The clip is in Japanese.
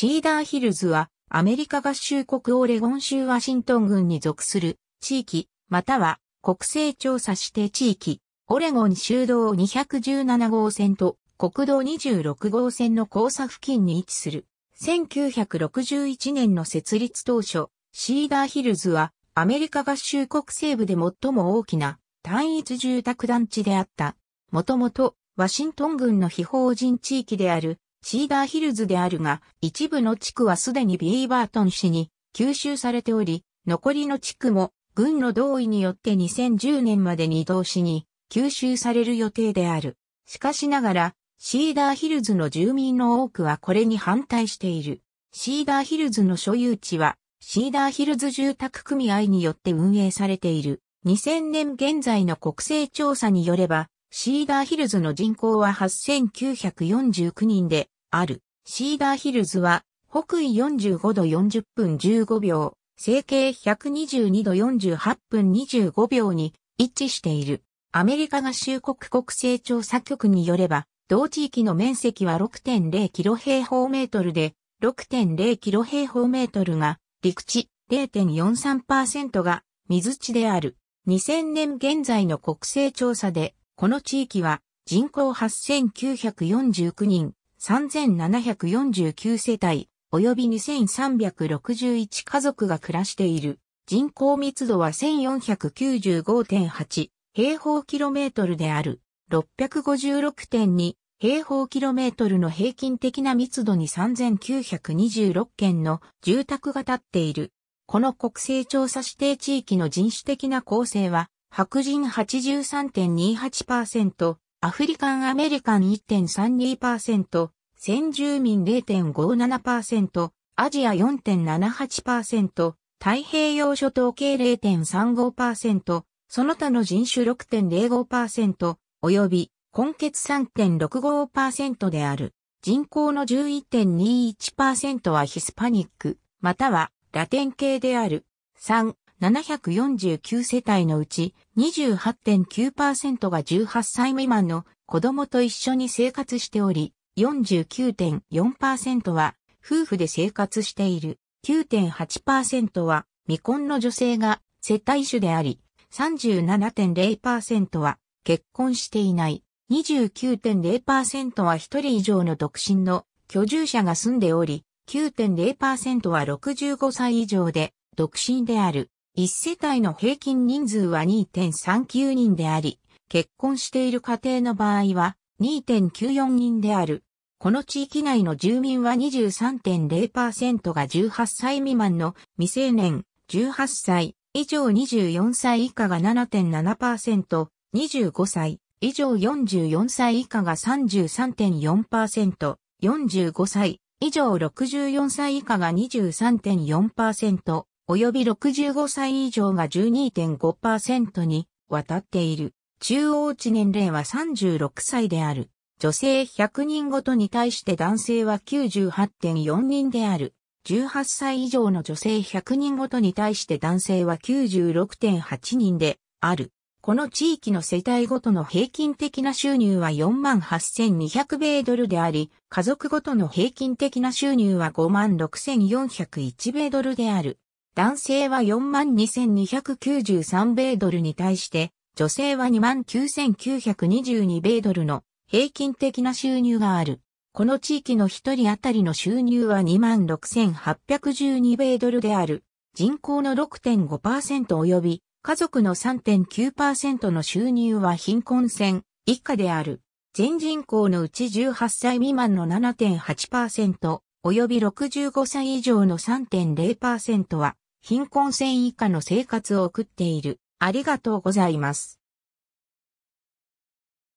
シーダーヒルズはアメリカ合衆国オレゴン州ワシントン郡に属する地域、または国勢調査指定地域、オレゴン州道217号線と国道26号線の交差付近に位置する。1961年の設立当初、シーダーヒルズはアメリカ合衆国西部で最も大きな単一住宅団地であった。もともとワシントン郡の非法人地域であるシーダーヒルズであるが、一部の地区はすでにビーバートン市に吸収されており、残りの地区も軍の同意によって2010年までに移動しに吸収される予定である。しかしながら、シーダーヒルズの住民の多くはこれに反対している。シーダーヒルズの所有地は、シーダーヒルズ住宅組合によって運営されている。2000年現在の国勢調査によれば、シーダーヒルズの人口は8949人で、ある。シーダーヒルズは、北緯45度40分15秒、西経122度48分25秒に一致している。アメリカ合衆国国勢調査局によれば、同地域の面積は6.0キロ平方メートルで、6.0キロ平方メートルが陸地0.43%が水地である。2000年現在の国勢調査で、この地域は人口8949人、3749世帯、及び2361家族が暮らしている。人口密度は1495.8平方キロメートルである。656.2平方キロメートルの平均的な密度に3926件の住宅が建っている。この国勢調査指定地域の人種的な構成は、白人83.28%、アフリカンアメリカン1.32%、先住民0.57%、アジア4.78%、太平洋諸島系0.35%、その他の人種6.05%、及び、根結3.65%である。人口の11.21%はヒスパニック、またはラテン系である。3、749世帯のうち28.9%が18歳未満の子供と一緒に生活しており、49.4%は夫婦で生活している。9.8%は未婚の女性が世帯主であり、37.0%は結婚していない。29.0%は一人以上の独身の居住者が住んでおり、9.0%は65歳以上で独身である。1世帯の平均人数は2.39人であり、結婚している家庭の場合は2.94人である。この地域内の住民は23.0%が18歳未満の未成年、18歳以上24歳以下が7.7%、25歳以上44歳以下が33.4%、45歳以上64歳以下が23.4%、及び65歳以上が12.5%に渡っている。中央値年齢は36歳である。女性100人ごとに対して男性は98.4人である。18歳以上の女性100人ごとに対して男性は96.8人である。この地域の世帯ごとの平均的な収入は48,200米ドルであり、家族ごとの平均的な収入は56,401米ドルである。男性は42,293米ドルに対して、女性は29,922米ドルの平均的な収入がある。この地域の一人当たりの収入は26,812米ドルである。人口の6.5%及び家族の3.9%の収入は貧困線以下である。全人口のうち18歳未満の7.8%及び65歳以上の3.0%は貧困線以下の生活を送っている。ありがとうございます。